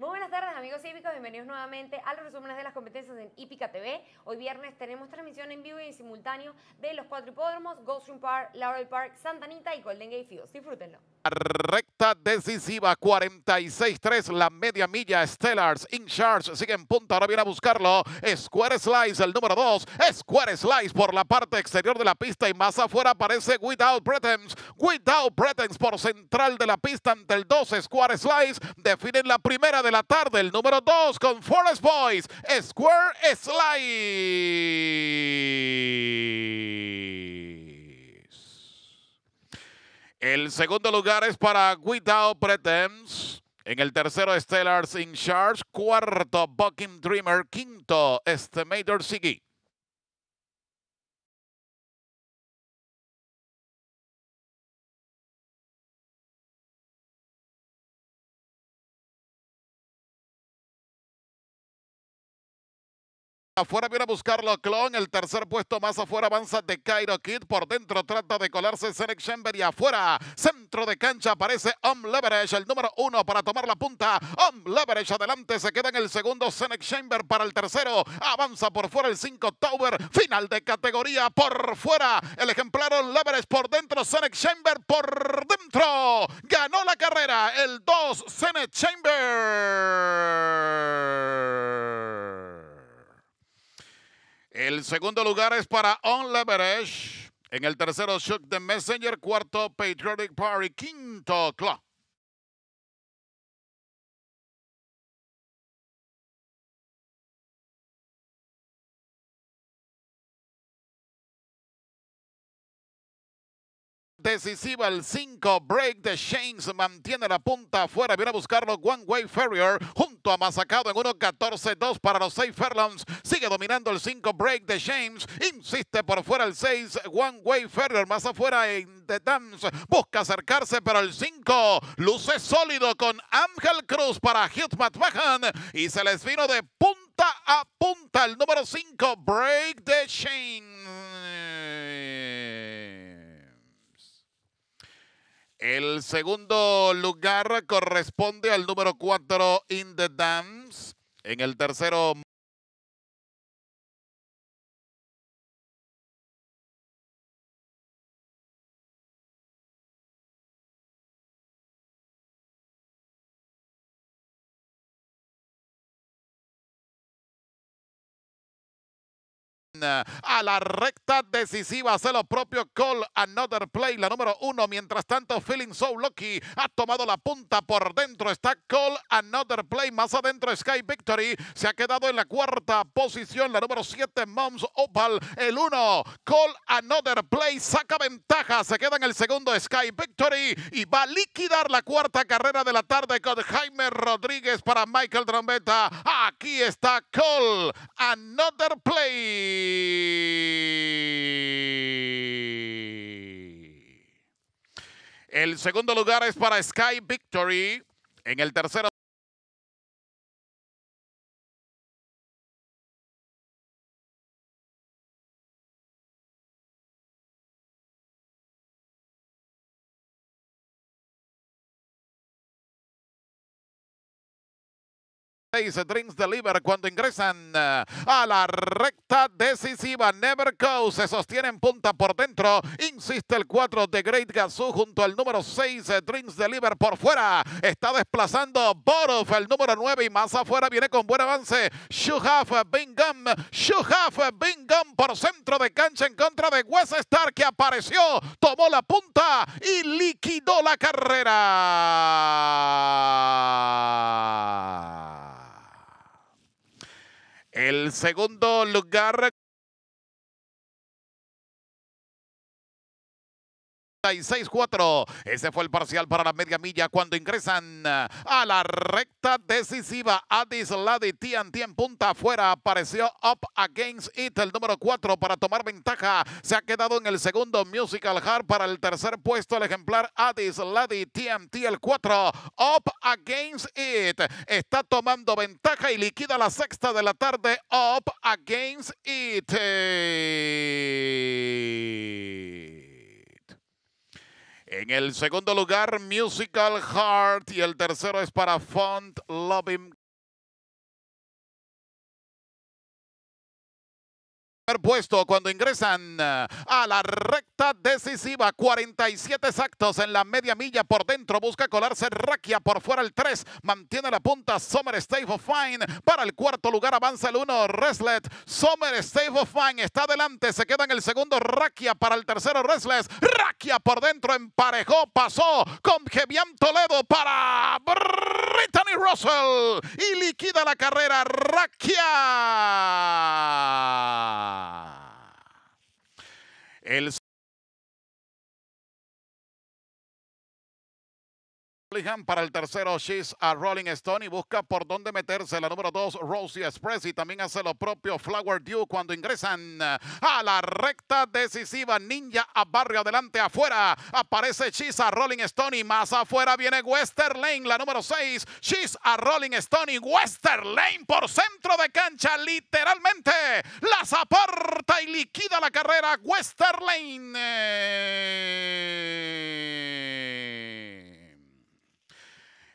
Muy buenas tardes, amigos hípicos. Bienvenidos nuevamente a los resúmenes de las competencias en Hípica TV. Hoy viernes tenemos transmisión en vivo y simultáneo de los cuatro hipódromos: Goldstream Park, Laurel Park, Santa Anita y Golden Gate Fields. Disfrútenlo recta decisiva, 46-3, la media milla, Stellars, Inchars. sigue en punta, ahora viene a buscarlo, Square Slice, el número 2, Square Slice por la parte exterior de la pista y más afuera aparece Without bretons Without bretons por central de la pista ante el 2, Square Slice, definen la primera de la tarde, el número 2 con Forest Boys, Square Slice. El segundo lugar es para Without Pretense. En el tercero, Stellars in Charge. Cuarto, Bucking Dreamer. Quinto, Estimator Siggy. Afuera viene a buscarlo Clon, el tercer puesto más afuera avanza de Cairo Kid, por dentro trata de colarse Senex Chamber y afuera, centro de cancha aparece Om Leverage, el número uno para tomar la punta, Om Leverage adelante, se queda en el segundo Senex Chamber para el tercero, avanza por fuera el 5 Tower, final de categoría por fuera, el ejemplar Om Leverage por dentro, Senex Chamber por dentro, ganó la carrera el 2 Senex Chamber. El segundo lugar es para On Leverage. En el tercero, Shook the Messenger. Cuarto, Patriotic Party. Quinto, Claw. decisiva el cinco, break de Chains. mantiene la punta afuera, viene a buscarlo One Way Ferrier, ha sacado en 1 14 2 para los 6 Ferlands. Sigue dominando el 5 break de James. Insiste por fuera el 6 One Way Ferrer. Más afuera en The Dance, Busca acercarse, pero el 5 luce sólido con Ángel Cruz para Hugh McMahon. Y se les vino de punta a punta el número 5 break de James. El segundo lugar corresponde al número 4, In the Dance. En el tercero, a la recta decisiva. Hace lo propio Call Another Play, la número uno. Mientras tanto, Feeling So Lucky ha tomado la punta por dentro. Está Call Another Play. Más adentro, Sky Victory se ha quedado en la cuarta posición. La número siete Moms Opal. El uno Call Another Play. Saca ventaja. Se queda en el segundo, Sky Victory. Y va a liquidar la cuarta carrera de la tarde con Jaime Rodríguez para Michael Trombeta. Aquí está Call Another Play. El segundo lugar es para Sky Victory. En el tercero. Dreams Deliver cuando ingresan eh, a la recta decisiva. Never se sostiene en punta por dentro. Insiste el 4 de Great Gazoo junto al número 6 eh, Dreams Deliver por fuera. Está desplazando Borov el número 9 y más afuera viene con buen avance. Shuhaf Bingham. Shuhaf Bingham por centro de cancha en contra de West Star que apareció, tomó la punta y liquidó la carrera. El segundo lugar Ese fue el parcial para la media milla cuando ingresan ah, a la recta decisiva. Addis Ladi TNT en punta afuera. Apareció Up Against It, el número 4 para tomar ventaja. Se ha quedado en el segundo Musical Hard para el tercer puesto el ejemplar Addis Ladi TNT, el 4. Up Against It está tomando ventaja y liquida la sexta de la tarde. Up Against It. En el segundo lugar, Musical Heart. Y el tercero es para Font Loving puesto cuando ingresan eh, a la recta decisiva 47 exactos en la media milla por dentro busca colarse Rakia por fuera el 3 mantiene la punta Summer Stave of Fine para el cuarto lugar avanza el 1 Reslet Summer Stave of Fine está adelante se queda en el segundo Rakia para el tercero Reslet Rakia por dentro emparejó pasó con Gebian Toledo para Brittany Russell y liquida la carrera Rakia. El para el tercero, She's a Rolling Stone y busca por dónde meterse. La número dos, Rosie Express y también hace lo propio Flower Dew cuando ingresan a la recta decisiva. Ninja a barrio adelante, afuera aparece She's a Rolling Stone y más afuera viene Westerlane La número seis, She's a Rolling Stone y Westerlane por centro de cancha. Literalmente las aparta y liquida la carrera Westerlane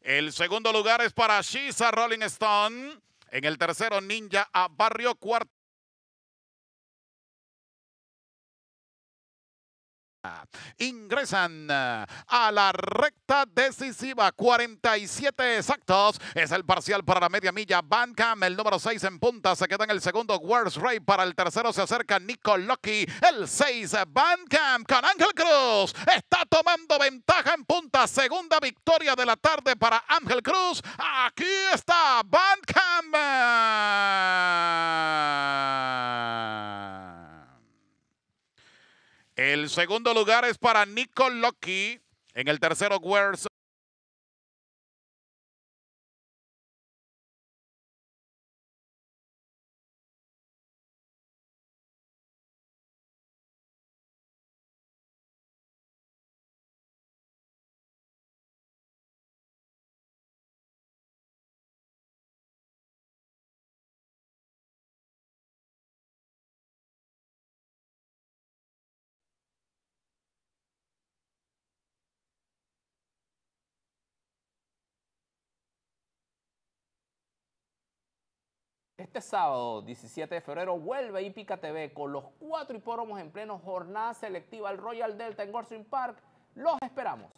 El segundo lugar es para Shiza Rolling Stone. En el tercero, Ninja a Barrio. Cuarto. Ingresan eh, a la recta decisiva, 47 exactos. Es el parcial para la media milla. Bancam, el número 6 en punta, se queda en el segundo. Worst Ray para el tercero, se acerca Nico Lucky. El 6, eh, Camp con Ángel Cruz. Está tomando ventaja en punta. Segunda victoria de la tarde para Ángel Cruz. Aquí está Bancam. El segundo lugar es para Nico Loki. En el tercero, Where's Este sábado, 17 de febrero, vuelve Hípica TV con los cuatro hipóromos en pleno jornada selectiva al Royal Delta en Gorsing Park. Los esperamos.